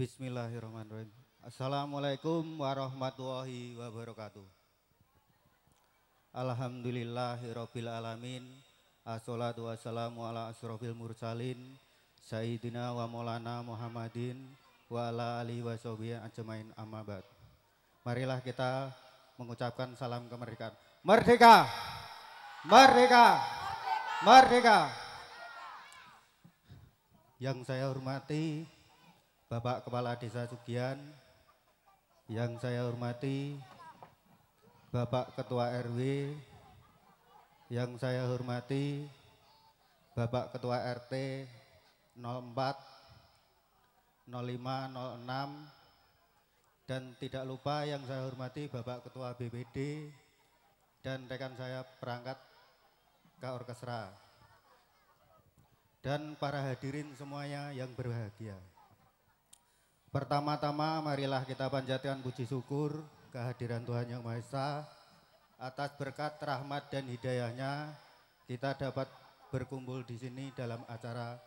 Bismillahirrahmanirrahim. Assalamualaikum warahmatullahi wabarakatuh. Alhamdulillahirabbil alamin. Assalatu wassalamu ala asrofil mursalin Sayyidina wa maulana Muhammadin wa ala alihi washabi ajmain amma ba'd. Marilah kita mengucapkan salam kemerdekaan. Merdeka! Merdeka! Merdeka! Merdeka! Yang saya hormati Bapak Kepala Desa Sugian, yang saya hormati Bapak Ketua RW, yang saya hormati Bapak Ketua RT 04, 05, 06, dan tidak lupa yang saya hormati Bapak Ketua BPD dan rekan saya perangkat ke orkestra dan para hadirin semuanya yang berbahagia. Pertama-tama marilah kita panjatkan puji syukur kehadiran Tuhan Yang Maha Esa atas berkat rahmat dan hidayahnya kita dapat berkumpul di sini dalam acara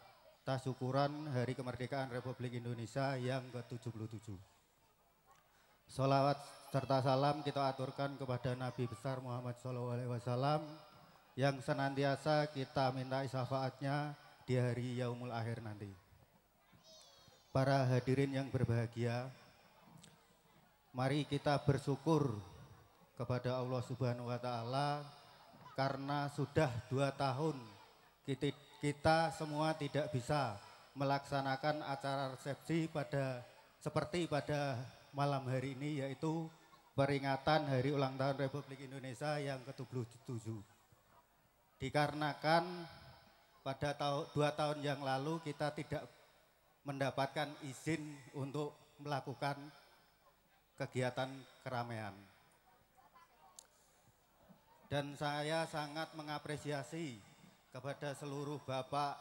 tasyukuran Hari Kemerdekaan Republik Indonesia yang ke-77. Salawat serta salam kita aturkan kepada Nabi besar Muhammad SAW yang senantiasa kita minta syafaatnya di hari Yaumul Akhir nanti para hadirin yang berbahagia, mari kita bersyukur kepada Allah Subhanahu wa Ta'ala karena sudah dua tahun kita, kita semua tidak bisa melaksanakan acara resepsi pada seperti pada malam hari ini yaitu peringatan hari ulang tahun Republik Indonesia yang ke-77. Dikarenakan pada tahu, dua tahun yang lalu kita tidak mendapatkan izin untuk melakukan kegiatan keramaian. Dan saya sangat mengapresiasi kepada seluruh Bapak,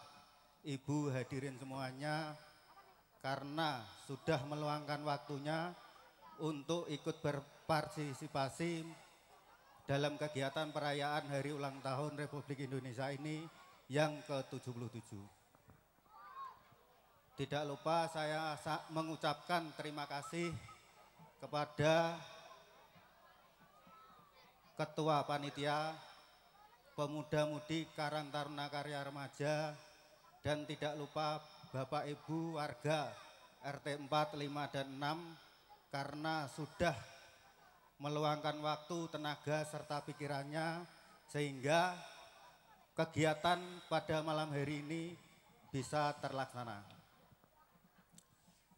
Ibu hadirin semuanya karena sudah meluangkan waktunya untuk ikut berpartisipasi dalam kegiatan perayaan Hari Ulang Tahun Republik Indonesia ini yang ke-77. Tidak lupa saya mengucapkan terima kasih kepada Ketua Panitia Pemuda Mudi Karang Taruna Karya Remaja dan tidak lupa Bapak Ibu warga RT 4, 5, dan 6 karena sudah meluangkan waktu, tenaga, serta pikirannya sehingga kegiatan pada malam hari ini bisa terlaksana.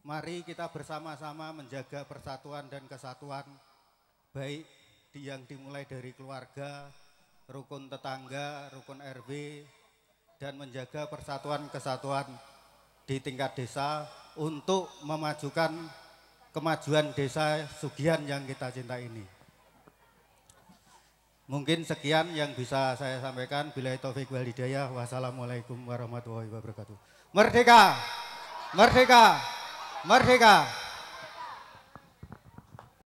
Mari kita bersama-sama menjaga persatuan dan kesatuan baik di yang dimulai dari keluarga, rukun tetangga, rukun RW dan menjaga persatuan kesatuan di tingkat desa untuk memajukan kemajuan desa Sugian yang kita cinta ini. Mungkin sekian yang bisa saya sampaikan. Bila taufik Walidaya, Wassalamualaikum warahmatullahi wabarakatuh. Merdeka! Merdeka! मरेगा